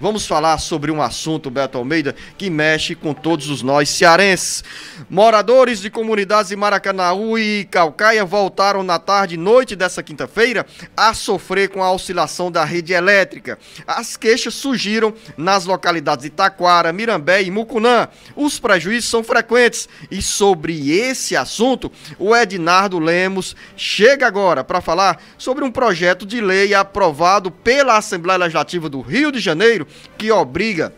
Vamos falar sobre um assunto, Beto Almeida, que mexe com todos os nós cearenses. Moradores de comunidades de Maracanaú e Calcaia voltaram na tarde e noite dessa quinta-feira a sofrer com a oscilação da rede elétrica. As queixas surgiram nas localidades de Taquara, Mirambé e Mucunã. Os prejuízos são frequentes e sobre esse assunto o Ednardo Lemos chega agora para falar sobre um projeto de lei aprovado pela Assembleia Legislativa do Rio de Janeiro que obriga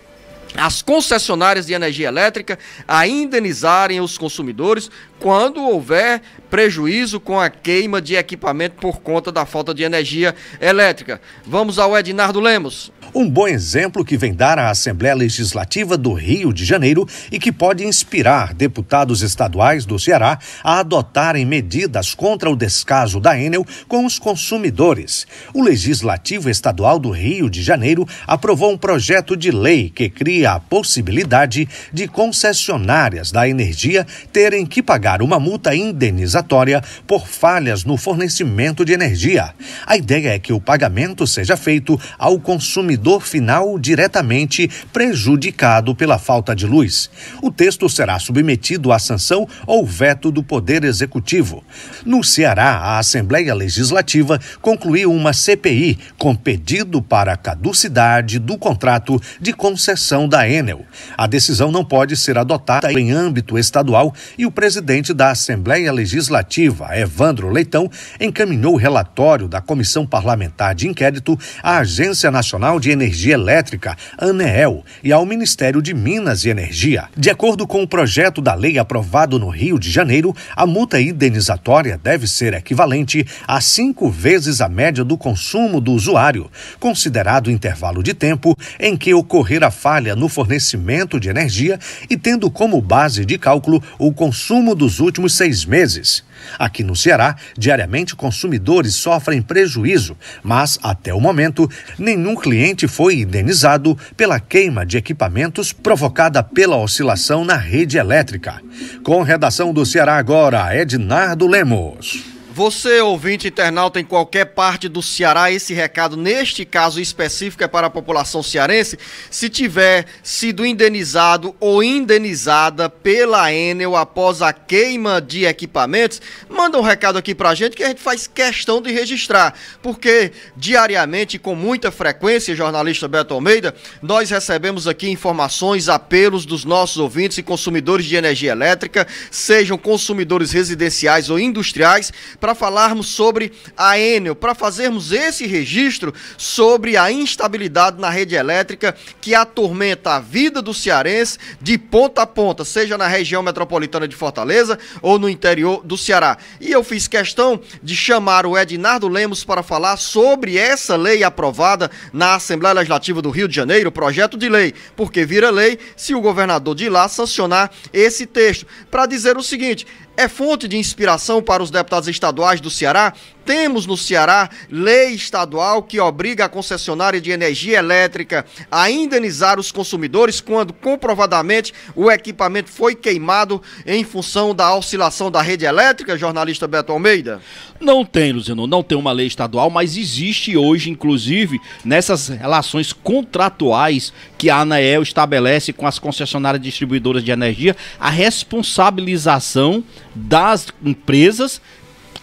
as concessionárias de energia elétrica a indenizarem os consumidores quando houver prejuízo com a queima de equipamento por conta da falta de energia elétrica. Vamos ao Ednardo Lemos. Um bom exemplo que vem dar à Assembleia Legislativa do Rio de Janeiro e que pode inspirar deputados estaduais do Ceará a adotarem medidas contra o descaso da Enel com os consumidores. O Legislativo Estadual do Rio de Janeiro aprovou um projeto de lei que cria a possibilidade de concessionárias da energia terem que pagar uma multa indenizatória por falhas no fornecimento de energia. A ideia é que o pagamento seja feito ao consumidor consumidor final diretamente prejudicado pela falta de luz. O texto será submetido à sanção ou veto do Poder Executivo. No Ceará, a Assembleia Legislativa concluiu uma CPI com pedido para a caducidade do contrato de concessão da Enel. A decisão não pode ser adotada em âmbito estadual e o presidente da Assembleia Legislativa, Evandro Leitão, encaminhou o relatório da Comissão Parlamentar de Inquérito à Agência Nacional de de Energia Elétrica, ANEEL, e ao Ministério de Minas e Energia. De acordo com o projeto da lei aprovado no Rio de Janeiro, a multa indenizatória deve ser equivalente a cinco vezes a média do consumo do usuário, considerado o intervalo de tempo em que ocorrer a falha no fornecimento de energia e tendo como base de cálculo o consumo dos últimos seis meses. Aqui no Ceará, diariamente consumidores sofrem prejuízo, mas até o momento, nenhum cliente foi indenizado pela queima de equipamentos provocada pela oscilação na rede elétrica. Com redação do Ceará Agora, Ednardo Lemos. Você, ouvinte internauta em qualquer parte do Ceará, esse recado, neste caso específico, é para a população cearense. Se tiver sido indenizado ou indenizada pela Enel após a queima de equipamentos, manda um recado aqui para a gente que a gente faz questão de registrar, porque diariamente, com muita frequência, jornalista Beto Almeida, nós recebemos aqui informações, apelos dos nossos ouvintes e consumidores de energia elétrica, sejam consumidores residenciais ou industriais, para falarmos sobre a Enel, para fazermos esse registro sobre a instabilidade na rede elétrica que atormenta a vida do cearense de ponta a ponta, seja na região metropolitana de Fortaleza ou no interior do Ceará. E eu fiz questão de chamar o Ednardo Lemos para falar sobre essa lei aprovada na Assembleia Legislativa do Rio de Janeiro, projeto de lei, porque vira lei se o governador de lá sancionar esse texto. Para dizer o seguinte, é fonte de inspiração para os deputados estaduais do Ceará? Temos no Ceará lei estadual que obriga a concessionária de energia elétrica a indenizar os consumidores quando comprovadamente o equipamento foi queimado em função da oscilação da rede elétrica, jornalista Beto Almeida? Não tem, Luciano. não tem uma lei estadual, mas existe hoje, inclusive, nessas relações contratuais que a ANAEL estabelece com as concessionárias distribuidoras de energia, a responsabilização das empresas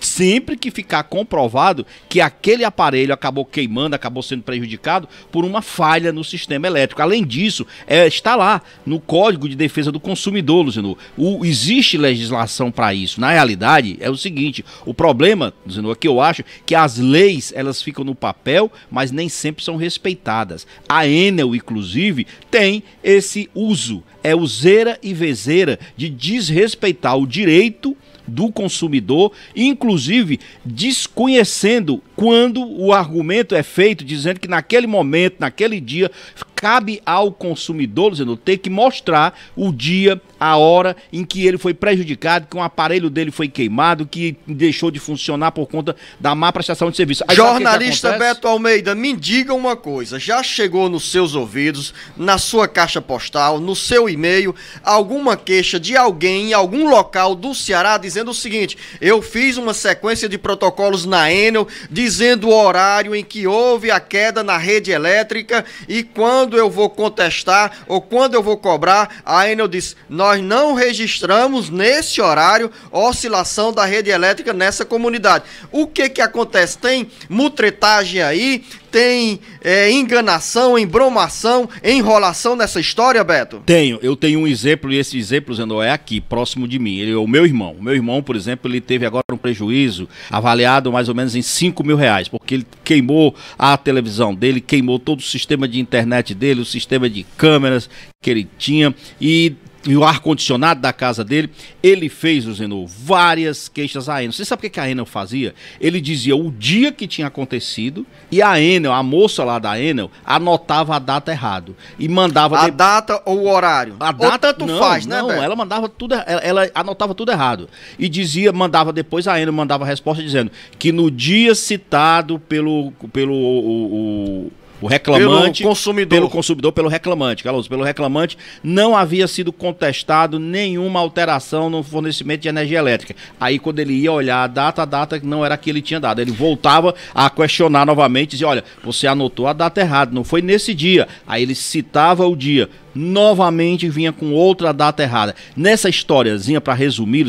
sempre que ficar comprovado que aquele aparelho acabou queimando, acabou sendo prejudicado por uma falha no sistema elétrico. Além disso, é, está lá no Código de Defesa do Consumidor, Luzino. O, existe legislação para isso. Na realidade, é o seguinte: o problema, Luzino, é que eu acho que as leis elas ficam no papel, mas nem sempre são respeitadas. A Enel, inclusive, tem esse uso. É useira e vezeira de desrespeitar o direito do consumidor, inclusive desconhecendo quando o argumento é feito dizendo que naquele momento, naquele dia, cabe ao consumidor, dizendo, ter que mostrar o dia, a hora em que ele foi prejudicado, que um aparelho dele foi queimado, que deixou de funcionar por conta da má prestação de serviço. Aí, é Jornalista Beto Almeida, me diga uma coisa: já chegou nos seus ouvidos, na sua caixa postal, no seu e-mail, alguma queixa de alguém em algum local do Ceará dizendo o seguinte: eu fiz uma sequência de protocolos na Enel dizendo dizendo o horário em que houve a queda na rede elétrica e quando eu vou contestar ou quando eu vou cobrar. A Enel diz: nós não registramos nesse horário oscilação da rede elétrica nessa comunidade. O que que acontece? Tem mutretagem aí, tem é, enganação, embromação, enrolação nessa história, Beto? Tenho. Eu tenho um exemplo, e esse exemplo, Zeno, é aqui, próximo de mim. Ele é o meu irmão. O meu irmão, por exemplo, ele teve agora um prejuízo avaliado mais ou menos em 5 mil reais, porque ele queimou a televisão dele, queimou todo o sistema de internet dele, o sistema de câmeras que ele tinha e e o ar-condicionado da casa dele, ele fez, Luzenor, várias queixas a Enel. Você sabe o que a Enel fazia? Ele dizia o dia que tinha acontecido e a Enel, a moça lá da Enel, anotava a data errado e mandava... A de... data ou o horário? A data, ou tanto não, faz, não, né? Não, ela mandava tudo, er-, ela, ela, anotava tudo errado e dizia, mandava depois a Enel mandava a resposta dizendo que no dia citado pelo, pelo o, o o reclamante. Pelo consumidor. Pelo consumidor, pelo reclamante, Carlos, pelo reclamante, não havia sido contestado nenhuma alteração no fornecimento de energia elétrica. Aí, quando ele ia olhar a data, a data não era a que ele tinha dado. Ele voltava a questionar novamente, dizia: olha, você anotou a data errada, não foi nesse dia. Aí ele citava o dia novamente vinha com outra data errada. Nessa historiazinha, para resumir,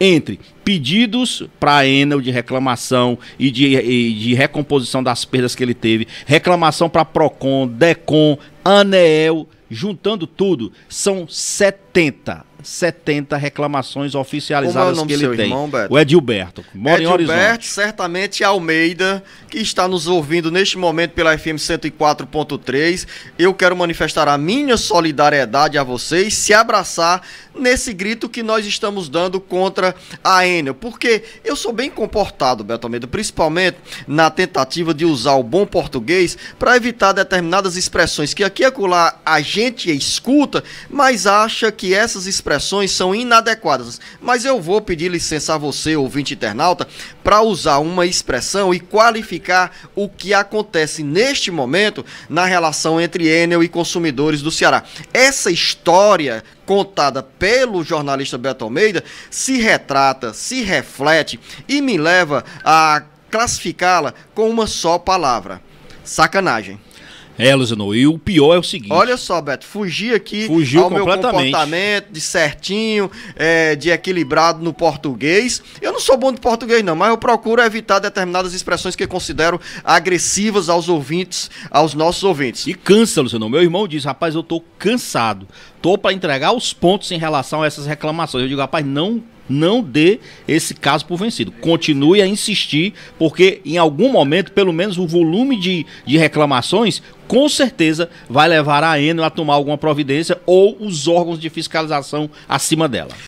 entre pedidos para a Enel de reclamação e de, e de recomposição das perdas que ele teve, reclamação para Procon, Decon, Aneel juntando tudo, são 70. 70 reclamações oficializadas é que ele tem. Irmão, o Edilberto. Mora Edilberto, em certamente Almeida, que está nos ouvindo neste momento pela FM 104.3. Eu quero manifestar a minha solidariedade a vocês, se abraçar nesse grito que nós estamos dando contra a Enel, porque eu sou bem comportado, Beto Almeida, principalmente na tentativa de usar o bom português para evitar determinadas expressões que aqui e acolá a gente escuta, mas acha que essas expressões expressões são inadequadas. Mas eu vou pedir licença a você, ouvinte internauta, para usar uma expressão e qualificar o que acontece neste momento na relação entre Enel e consumidores do Ceará. Essa história contada pelo jornalista Beto Almeida se retrata, se reflete e me leva a classificá-la com uma só palavra: sacanagem. É, Luciano. E o pior é o seguinte. Olha só, Beto, fugir aqui Fugiu ao meu comportamento de certinho, é, de equilibrado no português. Eu não sou bom de português, não, mas eu procuro evitar determinadas expressões que considero agressivas aos ouvintes, aos nossos ouvintes. E cansa, Luciano. Meu irmão diz, rapaz, eu tô cansado tô para entregar os pontos em relação a essas reclamações. Eu digo, rapaz, não não dê esse caso por vencido. Continue a insistir, porque em algum momento, pelo menos o volume de, de reclamações, com certeza vai levar a Eno a tomar alguma providência ou os órgãos de fiscalização acima dela.